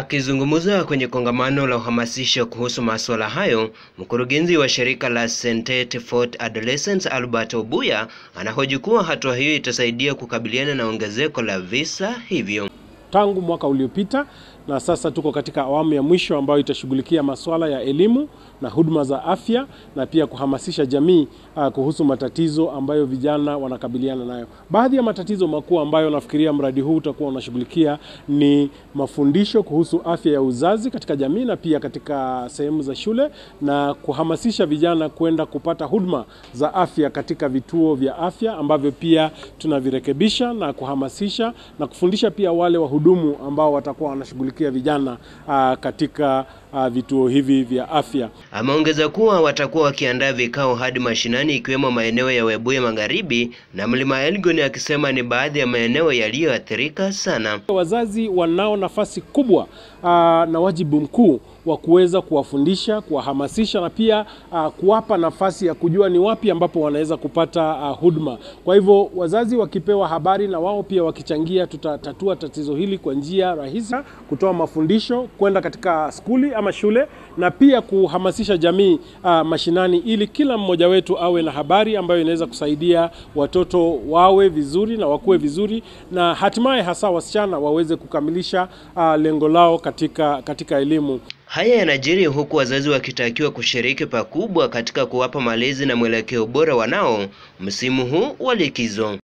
Akizungumza kwenye kongamano la uhamasisho kuhusu masuala hayo, mkurugenzi wa shirika la Sentet Fort Adolescents Albert Obuya anahoji kuwa hatua hiyo itasaidia kukabiliana na ongezeko la visa hivyo tangu mwaka uliopita, na sasa tuko katika awamu ya mwisho ambayo itashughulikia masuala ya elimu na huduma za afya na pia kuhamasisha jamii uh, kuhusu matatizo ambayo vijana wanakabiliana nayo. Baadhi ya matatizo makuu ambayo nafikiria mradi huu utakuwa unashughulikia ni mafundisho kuhusu afya ya uzazi katika jamii na pia katika sehemu za shule na kuhamasisha vijana kwenda kupata huduma za afya katika vituo vya afya ambavyo pia tunavirekebisha na kuhamasisha na kufundisha pia wale wa wahudumu ambao watakuwa wanashughulikia vijana uh, katika uh, vituo hivi vya afya. Ameongeza kuwa watakuwa wakiandaa vikao hadi mashinani ikiwemo maeneo ya Webuye Magharibi na Mlima Elgon, akisema ni baadhi ya maeneo yaliyoathirika sana. Wazazi wanao nafasi kubwa uh, na wajibu mkuu wa kuweza kuwafundisha, kuwahamasisha na pia uh, kuwapa nafasi ya kujua ni wapi ambapo wanaweza kupata uh, huduma. Kwa hivyo wazazi wakipewa habari na wao pia wakichangia, tutatatua tatizo hili kwa njia rahisi, kutoa mafundisho, kwenda katika skuli ama shule na pia kuhamasisha jamii uh, mashinani ili kila mmoja wetu awe na habari ambayo inaweza kusaidia watoto wawe vizuri na wakue vizuri na hatimaye hasa wasichana waweze kukamilisha uh, lengo lao katika, katika elimu. Haya yanajiri huku wazazi wakitakiwa kushiriki pakubwa katika kuwapa malezi na mwelekeo bora wanao msimu huu wa likizo.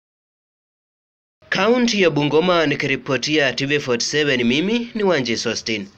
Kaunti ya Bungoma nikiripotia TV47 mimi ni Wanji Sostin.